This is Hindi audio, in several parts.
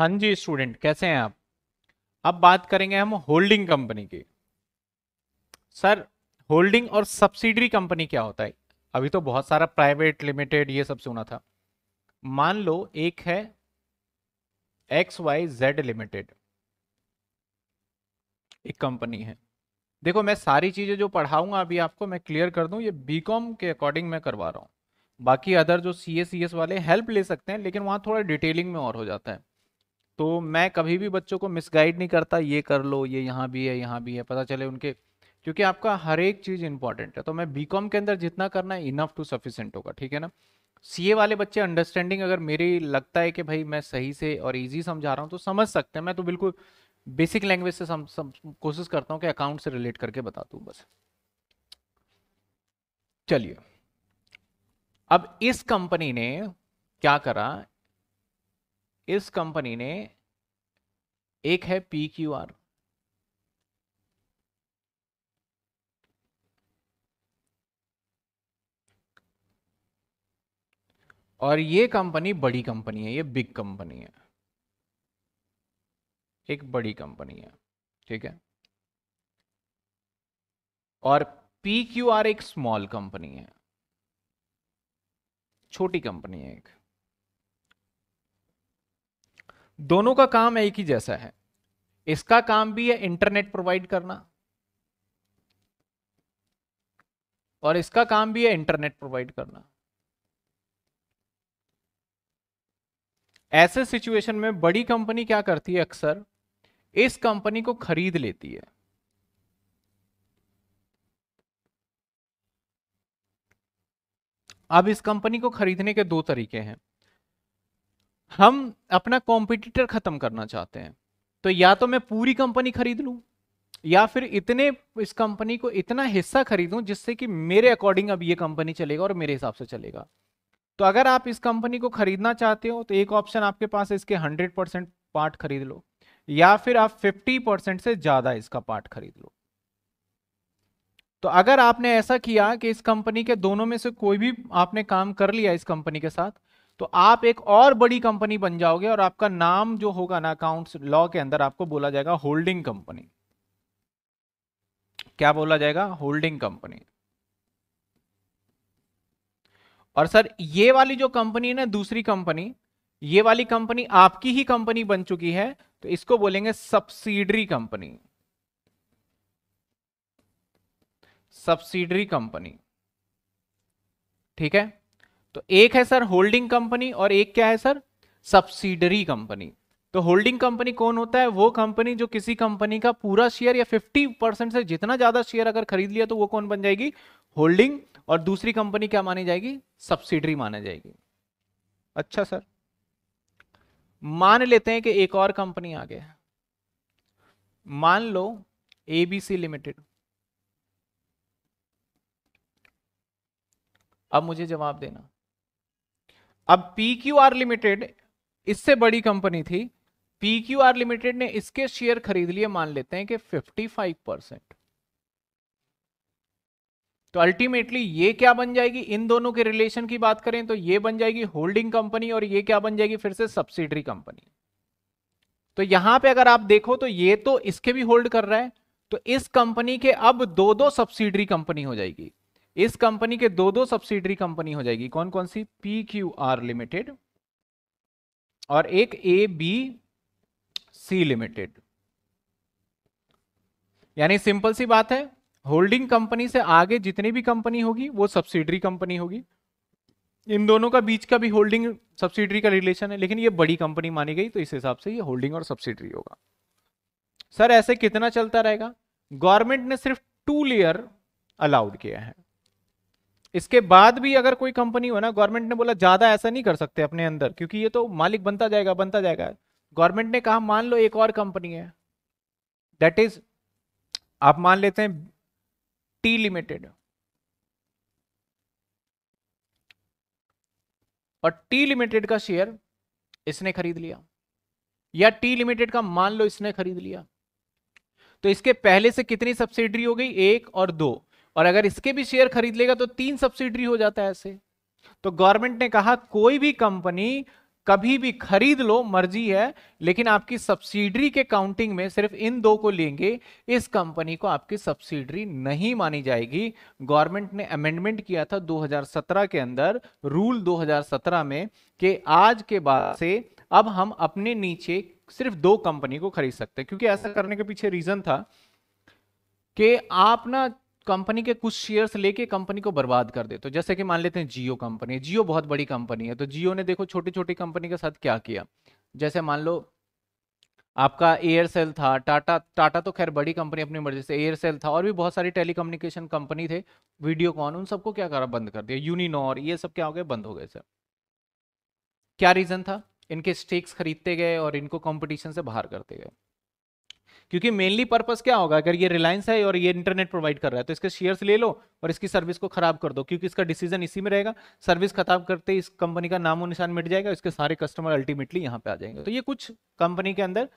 हाँ जी स्टूडेंट कैसे हैं आप अब बात करेंगे हम होल्डिंग कंपनी की सर होल्डिंग और सब्सिडरी कंपनी क्या होता है अभी तो बहुत सारा प्राइवेट लिमिटेड ये सब सुना था मान लो एक है एक्स वाई जेड लिमिटेड एक कंपनी है देखो मैं सारी चीज़ें जो पढ़ाऊंगा अभी आपको मैं क्लियर कर दूं ये बीकॉम के अकॉर्डिंग मैं करवा रहा हूँ बाकी अदर जो सी एस वाले हेल्प ले सकते हैं लेकिन वहाँ थोड़ा डिटेलिंग में और हो जाता है तो मैं कभी भी बच्चों को मिसगाइड नहीं करता ये कर लो ये यहाँ भी है यहाँ भी है पता चले उनके क्योंकि आपका हर एक चीज़ इंपॉर्टेंट है तो मैं बी के अंदर जितना करना है इनफ टू सफिशेंट होगा ठीक है ना सीए वाले बच्चे अंडरस्टैंडिंग अगर मेरी लगता है कि भाई मैं सही से और ईजी समझा रहा हूँ तो समझ सकते हैं मैं तो बिल्कुल बेसिक लैंग्वेज से कोशिश करता हूँ कि अकाउंट से रिलेट करके बता दूँ बस चलिए अब इस कंपनी ने क्या करा इस कंपनी ने एक है पी क्यू आर और ये कंपनी बड़ी कंपनी है ये बिग कंपनी है एक बड़ी कंपनी है ठीक है और पी क्यू आर एक स्मॉल कंपनी है छोटी कंपनी है एक दोनों का काम एक ही जैसा है इसका काम भी है इंटरनेट प्रोवाइड करना और इसका काम भी है इंटरनेट प्रोवाइड करना ऐसे सिचुएशन में बड़ी कंपनी क्या करती है अक्सर इस कंपनी को खरीद लेती है अब इस कंपनी को खरीदने के दो तरीके हैं हम अपना कॉम्पिटिटर खत्म करना चाहते हैं तो या तो मैं पूरी कंपनी खरीद लूं या फिर इतने इस कंपनी को इतना हिस्सा खरीदूं जिससे कि मेरे अकॉर्डिंग अब ये कंपनी चलेगा और मेरे हिसाब से चलेगा तो अगर आप इस कंपनी को खरीदना चाहते हो तो एक ऑप्शन आपके पास है इसके 100 परसेंट पार्ट खरीद लो या फिर आप 50 परसेंट से ज्यादा इसका पार्ट खरीद लो तो अगर आपने ऐसा किया कि इस कंपनी के दोनों में से कोई भी आपने काम कर लिया इस कंपनी के साथ तो आप एक और बड़ी कंपनी बन जाओगे और आपका नाम जो होगा ना अकाउंट्स लॉ के अंदर आपको बोला जाएगा होल्डिंग कंपनी क्या बोला जाएगा होल्डिंग कंपनी और सर ये वाली जो कंपनी है ना दूसरी कंपनी ये वाली कंपनी आपकी ही कंपनी बन चुकी है तो इसको बोलेंगे सब्सिडरी कंपनी सब्सिडरी कंपनी ठीक है तो एक है सर होल्डिंग कंपनी और एक क्या है सर सब्सिडरी कंपनी तो होल्डिंग कंपनी कौन होता है वो कंपनी जो किसी कंपनी का पूरा शेयर या 50 परसेंट से जितना ज्यादा शेयर अगर खरीद लिया तो वो कौन बन जाएगी होल्डिंग और दूसरी कंपनी क्या मानी जाएगी सब्सिडरी माना जाएगी अच्छा सर मान लेते हैं कि एक और कंपनी आ गया मान लो एबीसी लिमिटेड अब मुझे जवाब देना अब पी क्यू आर लिमिटेड इससे बड़ी कंपनी थी पी क्यू आर लिमिटेड ने इसके शेयर खरीद लिए मान लेते हैं कि 55 परसेंट तो अल्टीमेटली ये क्या बन जाएगी इन दोनों के रिलेशन की बात करें तो ये बन जाएगी होल्डिंग कंपनी और ये क्या बन जाएगी फिर से सब्सिडरी कंपनी तो यहां पे अगर आप देखो तो ये तो इसके भी होल्ड कर रहा है तो इस कंपनी के अब दो दो सब्सिडरी कंपनी हो जाएगी इस कंपनी के दो दो सब्सिडरी कंपनी हो जाएगी कौन कौन सी पी क्यू आर लिमिटेड और एक ए बी सी लिमिटेड यानी सिंपल सी बात है होल्डिंग कंपनी से आगे जितनी भी कंपनी होगी वो सब्सिडरी कंपनी होगी इन दोनों का बीच का भी होल्डिंग सब्सिडरी का रिलेशन है लेकिन ये बड़ी कंपनी मानी गई तो इस हिसाब से ये होल्डिंग और सब्सिडरी होगा सर ऐसे कितना चलता रहेगा गवर्नमेंट ने सिर्फ टू लेयर अलाउड किया है इसके बाद भी अगर कोई कंपनी हो ना गवर्नमेंट ने बोला ज़्यादा ऐसा नहीं कर सकते अपने अंदर क्योंकि ये तो मालिक बनता जाएगा बनता जाएगा गवर्नमेंट ने कहा मान लो एक और कंपनी है दैट इज आप मान लेते हैं टी लिमिटेड और टी लिमिटेड का शेयर इसने खरीद लिया या टी लिमिटेड का मान लो इसने खरीद लिया तो इसके पहले से कितनी सब्सिडरी हो गई एक और दो और अगर इसके भी शेयर खरीद लेगा तो तीन सब्सिडरी हो जाता है ऐसे तो गवर्नमेंट ने कहा कोई भी कंपनी कभी भी खरीद लो मर्जी है लेकिन आपकी सब्सिडरी के काउंटिंग में सिर्फ इन दो को लेंगे इस कंपनी को आपकी सब्सिडरी नहीं मानी जाएगी गवर्नमेंट ने अमेंडमेंट किया था 2017 के अंदर रूल 2017 में कि आज के बाद से अब हम अपने नीचे सिर्फ दो कंपनी को खरीद सकते हैं क्योंकि ऐसा करने के पीछे रीजन था कि आप ना कंपनी के कुछ शेयर्स लेके कंपनी को बर्बाद कर दे तो जैसे कि मान लेते हैं जियो कंपनी जियो बहुत बड़ी कंपनी है तो जियो ने देखो छोटी छोटी कंपनी के साथ क्या किया जैसे मान लो आपका एयरसेल था टाटा टाटा तो खैर बड़ी कंपनी अपनी मर्जी से एयरसेल था और भी बहुत सारी टेलीकम्युनिकेशन कंपनी थे वीडियोकॉन उन सबको क्या करा बंद कर दिया यूनिनॉर ये सब क्या हो गए बंद हो गए सर क्या रीज़न था इनके स्टेक्स खरीदते गए और इनको कंपटीशन से बाहर करते गए क्योंकि मेनली पर्पस क्या होगा अगर ये रिलायंस है और ये इंटरनेट प्रोवाइड कर रहा है तो इसके शेयर्स ले लो और इसकी सर्विस को खराब कर दो क्योंकि इसका डिसीजन इसी में रहेगा सर्विस खराब करते ही इस कंपनी का नामो निशान मिट जाएगा इसके सारे कस्टमर अल्टीमेटली यहाँ पे आ जाएंगे तो ये कुछ कंपनी के अंदर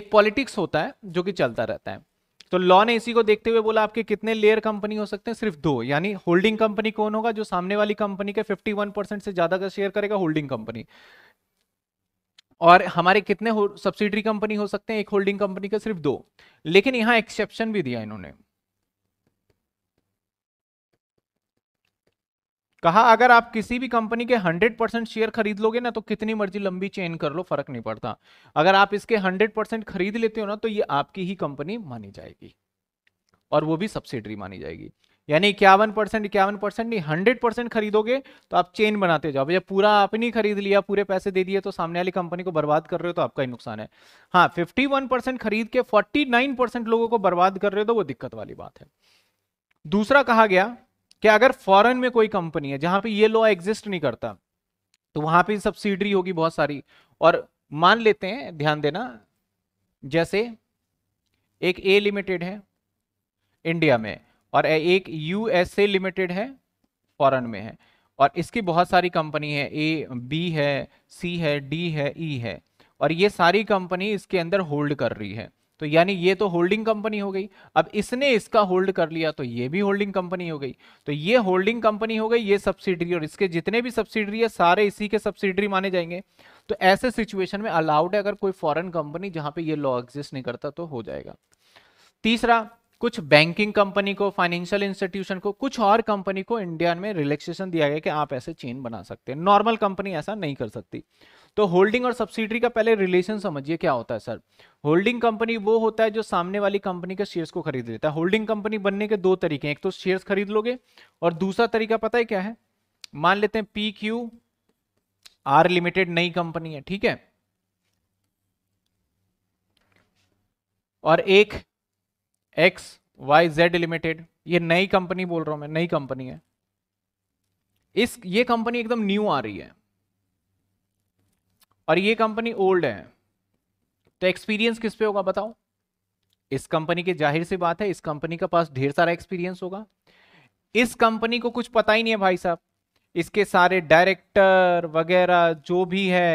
एक पॉलिटिक्स होता है जो कि चलता रहता है तो लॉ ने इसी को देखते हुए बोला आपके कितने लेयर कंपनी हो सकते हैं सिर्फ दो यानी होल्डिंग कंपनी कौन होगा जो सामने वाली कंपनी के 51 परसेंट से ज्यादा का शेयर करेगा होल्डिंग कंपनी और हमारे कितने सब्सिडरी कंपनी हो सकते हैं एक होल्डिंग कंपनी का सिर्फ दो लेकिन यहां एक्सेप्शन भी दिया इन्होंने कहा अगर आप किसी भी कंपनी के 100 परसेंट शेयर खरीद लोगे ना तो कितनी मर्जी लंबी चेन कर लो फर्क नहीं पड़ता अगर आप इसके 100 परसेंट खरीद लेते हो ना तो ये आपकी ही कंपनी मानी जाएगी और वो भी सब्सिडरी मानी जाएगी यानी इक्यावन परसेंट इक्यावन परसेंट नहीं हंड्रेड परसेंट खरीदोगे तो आप चेन बनाते जाओ जब पूरा आपने खरीद लिया पूरे पैसे दे दिए तो सामने वाली कंपनी को बर्बाद कर रहे हो तो आपका ही नुकसान है हाँ फिफ्टी वन परसेंट खरीद के फोर्टी नाइन परसेंट लोगों को बर्बाद कर रहे हो तो वो दिक्कत वाली बात है दूसरा कहा गया कि अगर फॉरन में कोई कंपनी है जहां पर ये लॉ एग्जिस्ट नहीं करता तो वहां पर सब्सिडरी होगी बहुत सारी और मान लेते हैं ध्यान देना जैसे एक ए लिमिटेड है इंडिया में और एक यूएसए लिमिटेड है फॉरन में है और इसकी बहुत सारी कंपनी है ए बी है सी है डी है ई e है और ये सारी कंपनी इसके अंदर होल्ड कर रही है तो यानी ये तो होल्डिंग कंपनी हो गई अब इसने इसका होल्ड कर लिया तो ये भी होल्डिंग कंपनी हो गई तो ये होल्डिंग कंपनी हो गई ये सब्सिडरी और इसके जितने भी सब्सिडरी है सारे इसी के सब्सिडरी माने जाएंगे तो ऐसे सिचुएशन में अलाउड है अगर कोई फॉरेन कंपनी जहां पे ये लॉ एग्जिस्ट नहीं करता तो हो जाएगा तीसरा कुछ बैंकिंग कंपनी को फाइनेंशियल इंस्टीट्यूशन को कुछ और कंपनी को इंडिया में रिलैक्सेशन दिया गया कि आप ऐसे चेन बना सकते हैं नॉर्मल कंपनी ऐसा नहीं कर सकती तो होल्डिंग और सब्सिडी का पहले रिलेशन समझिए क्या होता है सर होल्डिंग कंपनी वो होता है जो सामने वाली कंपनी के शेयर्स को खरीद लेता है होल्डिंग कंपनी बनने के दो तरीके एक तो शेयर्स खरीद लोगे और दूसरा तरीका पता है क्या है मान लेते हैं पी क्यू आर लिमिटेड नई कंपनी है ठीक है और एक एक्स वाई जेड लिमिटेड ये नई कंपनी बोल रहा हूं मैं नई कंपनी है इस ये कंपनी एकदम न्यू आ रही है और ये कंपनी ओल्ड है तो एक्सपीरियंस किस पे होगा बताओ इस कंपनी के जाहिर सी बात है इस कंपनी के पास ढेर सारा एक्सपीरियंस होगा इस कंपनी को कुछ पता ही नहीं है भाई साहब इसके सारे डायरेक्टर वगैरह जो भी है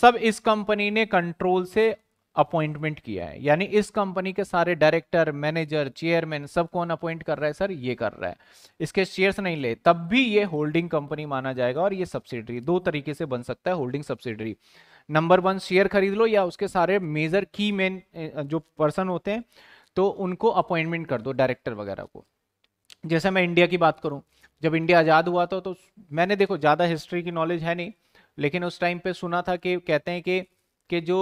सब इस कंपनी ने कंट्रोल से अपॉइंटमेंट किया है यानी इस कंपनी के सारे डायरेक्टर मैनेजर चेयरमैन सब कौन अपॉइंट कर रहा है सर ये कर रहा है इसके शेयर्स नहीं ले तब भी ये होल्डिंग कंपनी माना जाएगा और ये सब्सिडरी दो तरीके से बन सकता है holding subsidiary number one share खरीद लो या उसके सारे मेजर की मेन जो पर्सन होते हैं तो उनको अपॉइंटमेंट कर दो डायरेक्टर वगैरह को जैसे मैं इंडिया की बात करूँ जब इंडिया आज़ाद हुआ था तो मैंने देखो ज़्यादा हिस्ट्री की नॉलेज है नहीं लेकिन उस टाइम पे सुना था कि कहते हैं कि कि जो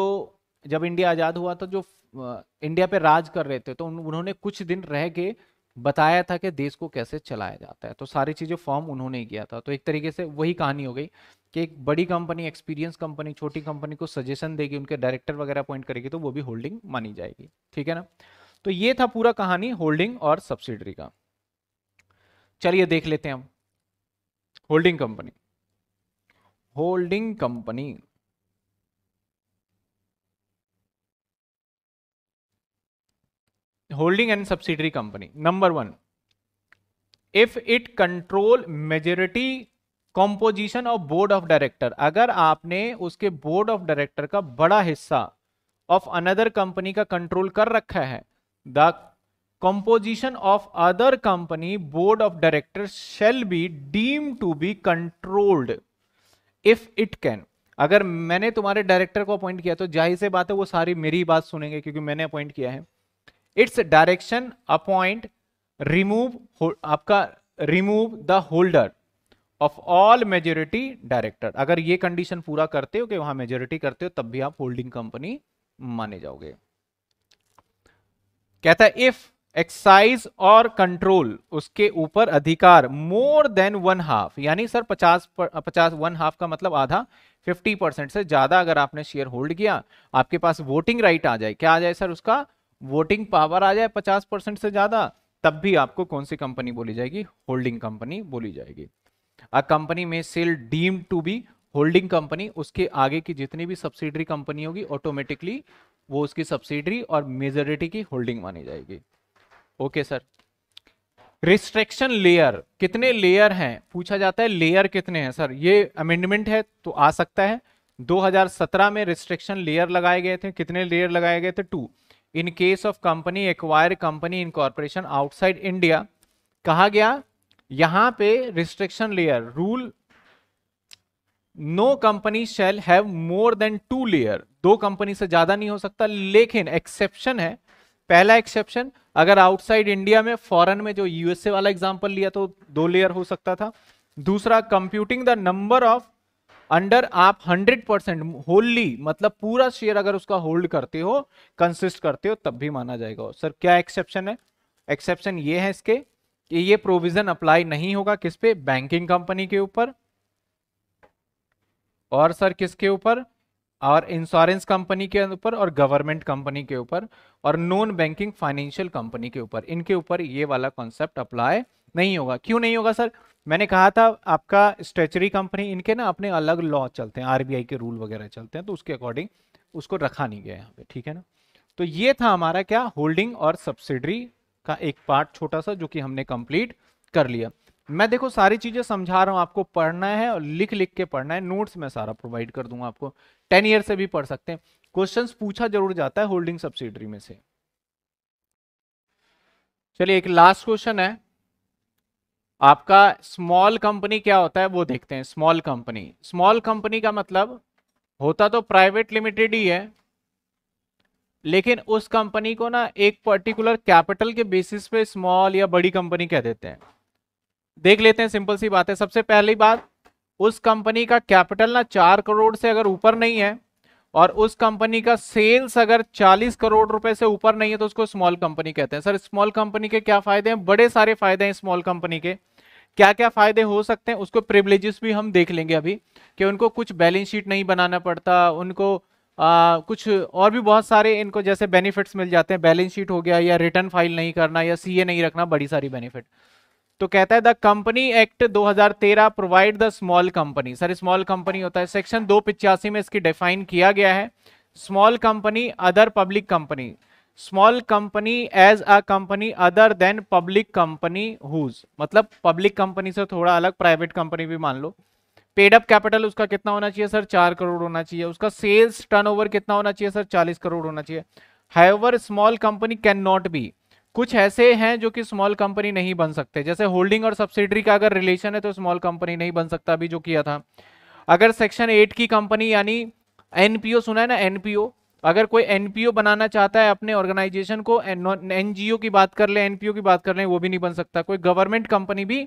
जब इंडिया आज़ाद हुआ था तो जो इंडिया पे राज कर रहे थे तो उन्होंने कुछ दिन रह के बताया था कि देश को कैसे चलाया जाता है तो सारी चीज़ें फॉर्म उन्होंने ही किया था तो एक तरीके से वही कहानी हो गई कि एक बड़ी कंपनी एक्सपीरियंस कंपनी छोटी कंपनी को सजेशन देगी उनके डायरेक्टर वगैरह अपॉइंट करेगी तो वो भी होल्डिंग मानी जाएगी ठीक है ना तो ये था पूरा कहानी होल्डिंग और सब्सिडरी का चलिए देख लेते हैं हम holding company holding company holding and subsidiary company number one if it control majority composition of board of director अगर आपने उसके बोर्ड ऑफ डायरेक्टर का बड़ा हिस्सा ऑफ अनदर कंपनी का कंट्रोल कर रखा है the composition of other company board of director shall be deemed to be controlled if it can अगर मैंने तुम्हारे डायरेक्टर को अपॉइंट किया तो जाहिर से बात है वो सारी मेरी बात सुनेंगे क्योंकि मैंने अपॉइंट किया है इट्स डायरेक्शन अपॉइंट रिमूव आपका remove the holder of all majority director अगर ये कंडीशन पूरा करते हो कि वहां मेजोरिटी करते हो तब भी आप होल्डिंग कंपनी माने जाओगे कहता है इफ एक्साइज और कंट्रोल उसके ऊपर अधिकार मोर देन वन हाफ यानी सर पचास पचास वन हाफ का मतलब आधा फिफ्टी परसेंट से ज्यादा अगर आपने शेयर होल्ड किया आपके पास वोटिंग राइट आ जाए क्या आ जाए सर उसका वोटिंग पावर आ जाए पचास परसेंट से ज्यादा तब भी आपको कौन सी कंपनी बोली जाएगी होल्डिंग कंपनी बोली जाएगी अ कंपनी में shall deemed to be holding company उसके आगे की जितनी भी सब्सिडरी कंपनी होगी ऑटोमेटिकली वो उसकी सब्सिडरी और मेजोरिटी की होल्डिंग मानी जाएगी ओके सर रिस्ट्रिक्शन लेयर कितने लेयर हैं पूछा जाता है लेयर कितने हैं सर ये अमेंडमेंट है तो आ सकता है 2017 में रिस्ट्रिक्शन लेयर लगाए गए थे कितने लेयर लगाए गए थे two in case of company acquire company in corporation outside India कहा गया यहां पे restriction layer rule no company shall have more than two layer दो कंपनी से ज्यादा नहीं हो सकता लेकिन एक्सेप्शन है पहला एक्सेप्शन अगर आउटसाइड इंडिया में फॉरेन में जो यूएसए वाला एग्जांपल लिया तो दो लेयर हो सकता था दूसरा computing the number of under आप 100 परसेंट होल्ली मतलब पूरा शेयर अगर उसका होल्ड करते हो कंसिस्ट करते हो तब भी माना जाएगा सर क्या एक्सेप्शन है एक्सेप्शन ये है इसके कि ये प्रोविजन अप्लाई नहीं होगा किस पे बैंकिंग कंपनी के ऊपर और सर किसके ऊपर और इंश्योरेंस कंपनी के ऊपर और गवर्नमेंट कंपनी के ऊपर और नॉन बैंकिंग फाइनेंशियल कंपनी के ऊपर इनके ऊपर ये वाला कॉन्सेप्ट अप्लाई नहीं होगा क्यों नहीं होगा सर मैंने कहा था आपका स्ट्रेचरी कंपनी इनके ना अपने अलग लॉ चलते हैं आरबीआई के रूल वगैरह चलते हैं तो उसके अकॉर्डिंग उसको रखा नहीं गया यहाँ पे ठीक है ना तो ये था हमारा क्या होल्डिंग और सब्सिडरी का एक पार्ट छोटा सा जो कि हमने कंप्लीट कर लिया मैं देखो सारी चीजें समझा रहा हूँ आपको पढ़ना है और लिख लिख के पढ़ना है नोट्स में सारा प्रोवाइड कर दूंगा आपको टेन ईयर से भी पढ़ सकते हैं क्वेश्चन पूछा जरूर जाता है होल्डिंग सब्सिडरी में से चलिए एक लास्ट क्वेश्चन है आपका स्मॉल कंपनी क्या होता है वो देखते हैं स्मॉल कंपनी स्मॉल कंपनी का मतलब होता तो प्राइवेट लिमिटेड ही है लेकिन उस कंपनी को ना एक पर्टिकुलर कैपिटल के बेसिस पे स्मॉल या बड़ी कंपनी कह देते हैं देख लेते हैं सिंपल सी बात है सबसे पहली बात उस कंपनी का कैपिटल ना चार करोड़ से अगर ऊपर नहीं है और उस कंपनी का सेल्स अगर 40 करोड़ रुपए से ऊपर नहीं है तो उसको स्मॉल कंपनी कहते हैं सर स्मॉल कंपनी के क्या फायदे हैं बड़े सारे फायदे हैं स्मॉल कंपनी के क्या क्या फायदे हो सकते हैं उसको प्रिवलेजेस भी हम देख लेंगे अभी कि उनको कुछ बैलेंस शीट नहीं बनाना पड़ता उनको आ, कुछ और भी बहुत सारे इनको जैसे बेनिफिट्स मिल जाते हैं बैलेंस शीट हो गया या रिटर्न फाइल नहीं करना या सीए नहीं रखना बड़ी सारी बेनिफिट तो कहता है the company act 2013 provide the small company sir small company होता है सेक्शन दो पिचासी में इसकी डिफाइन किया गया है small company other public company small company as a company other than public company whose मतलब पब्लिक कंपनी से थोड़ा अलग प्राइवेट कंपनी भी मान लो पेड अप कैपिटल उसका कितना होना चाहिए सर चार करोड़ होना चाहिए उसका सेल्स टर्नओवर कितना होना चाहिए सर चालीस करोड़ होना चाहिए however small company can not be कुछ ऐसे हैं जो कि स्मॉल कंपनी नहीं बन सकते जैसे होल्डिंग और सब्सिडरी का अगर रिलेशन है तो स्मॉल कंपनी नहीं बन सकता अभी जो किया था अगर सेक्शन एट की कंपनी यानी एनपीओ सुना है ना एनपीओ अगर कोई एनपीओ बनाना चाहता है अपने ऑर्गेनाइजेशन को एनजीओ की बात कर ले एनपीओ की बात कर ले वो भी नहीं बन सकता कोई गवर्नमेंट कंपनी भी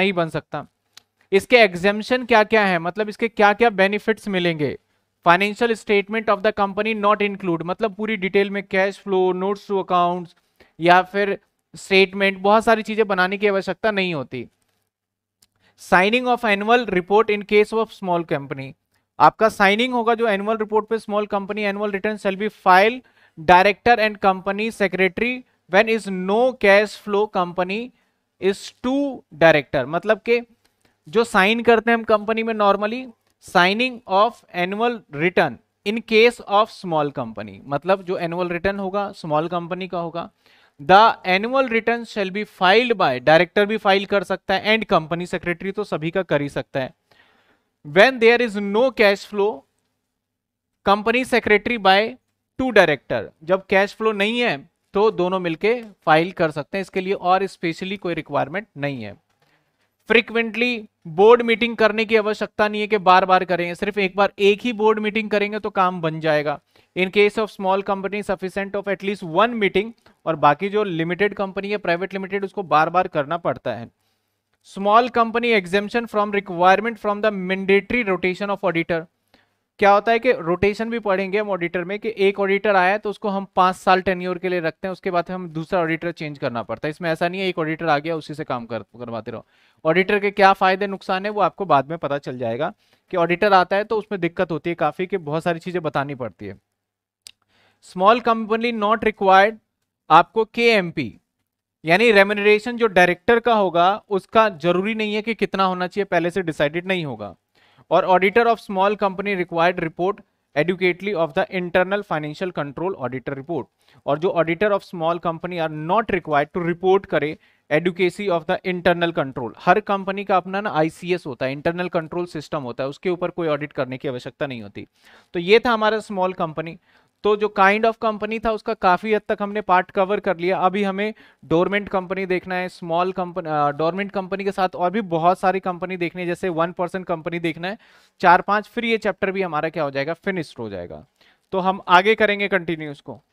नहीं बन सकता इसके एग्जेम्शन क्या क्या है मतलब इसके क्या क्या बेनिफिट्स मिलेंगे financial statement of the company not include मतलब पूरी डिटेल में cash flow notes to accounts या फिर स्टेटमेंट बहुत सारी चीजें बनाने की आवश्यकता नहीं होती signing of annual report in case of small company आपका साइनिंग होगा जो एनुअल रिपोर्ट पे small company annual return shall be file director and company secretary when is no cash flow company is two director मतलब के जो साइन करते हैं हम कंपनी में normally signing of annual return in case of small company मतलब जो एनुअल रिटर्न होगा स्मॉल कंपनी का होगा the annual return shall be filed by director भी फाइल कर सकता है एंड कंपनी सेक्रेटरी तो सभी का कर ही सकता है when there is no cash flow company secretary by two director जब कैश फ्लो नहीं है तो दोनों मिलके फाइल कर सकते हैं इसके लिए और स्पेशली कोई रिक्वायरमेंट नहीं है फ्रीक्वेंटली बोर्ड मीटिंग करने की आवश्यकता नहीं है कि बार बार करेंगे सिर्फ एक बार एक ही बोर्ड मीटिंग करेंगे तो काम बन जाएगा in case of small company sufficient of at least one meeting और बाकी जो लिमिटेड कंपनी है प्राइवेट लिमिटेड उसको बार बार करना पड़ता है small company exemption from requirement from the mandatory rotation of auditor क्या होता है कि रोटेशन भी पढ़ेंगे हम ऑडिटर में कि एक ऑडिटर आया तो उसको हम पाँच साल टेन्योर के लिए रखते हैं उसके बाद हम दूसरा ऑडिटर चेंज करना पड़ता है इसमें ऐसा नहीं है एक ऑडिटर आ गया उसी से काम कर करवाते रहो ऑडिटर के क्या फ़ायदे नुकसान है वो आपको बाद में पता चल जाएगा कि ऑडिटर आता है तो उसमें दिक्कत होती है काफ़ी कि बहुत सारी चीज़ें बतानी पड़ती है स्मॉल कंपनी नॉट रिक्वायर्ड आपको के एम पी यानी रेम्यूनरेशन जो डायरेक्टर का होगा उसका जरूरी नहीं है कि कितना होना चाहिए पहले से डिसाइडेड नहीं होगा और auditor of small company required report adequately of the internal financial control auditor report और जो auditor of small company are not required to report करे adequacy of the internal control हर कंपनी का अपना ना आईसीएस होता है इंटरनल कंट्रोल सिस्टम होता है उसके ऊपर कोई ऑडिट करने की आवश्यकता नहीं होती तो ये था हमारा स्मॉल कंपनी तो जो काइंड ऑफ कंपनी था उसका काफ़ी हद तक हमने पार्ट कवर कर लिया अभी हमें डोरमेंट कंपनी देखना है स्मॉल कंपनी डोरमेंट कंपनी के साथ और भी बहुत सारी कंपनी देखनी है जैसे वन परसेंट कंपनी देखना है चार पांच फिर ये चैप्टर भी हमारा क्या हो जाएगा फिनिश्ड हो जाएगा तो हम आगे करेंगे कंटिन्यू उसको